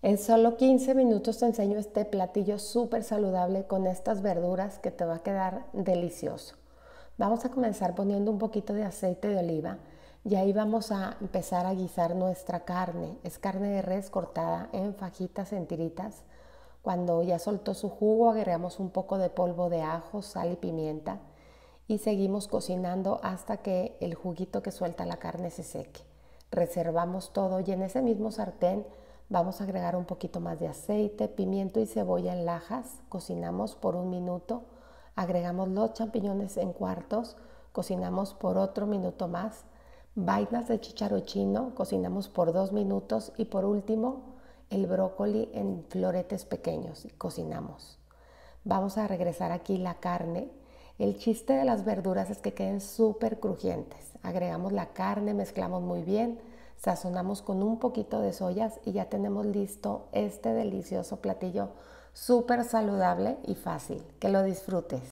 En solo 15 minutos te enseño este platillo súper saludable con estas verduras que te va a quedar delicioso. Vamos a comenzar poniendo un poquito de aceite de oliva y ahí vamos a empezar a guisar nuestra carne. Es carne de res cortada en fajitas, en tiritas. Cuando ya soltó su jugo agregamos un poco de polvo de ajo, sal y pimienta y seguimos cocinando hasta que el juguito que suelta la carne se seque. Reservamos todo y en ese mismo sartén Vamos a agregar un poquito más de aceite, pimiento y cebolla en lajas. Cocinamos por un minuto. Agregamos los champiñones en cuartos. Cocinamos por otro minuto más. Vainas de chicharro chino. Cocinamos por dos minutos. Y por último, el brócoli en floretes pequeños. Y cocinamos. Vamos a regresar aquí la carne. El chiste de las verduras es que queden súper crujientes. Agregamos la carne, mezclamos muy bien sazonamos con un poquito de soyas y ya tenemos listo este delicioso platillo súper saludable y fácil. Que lo disfrutes.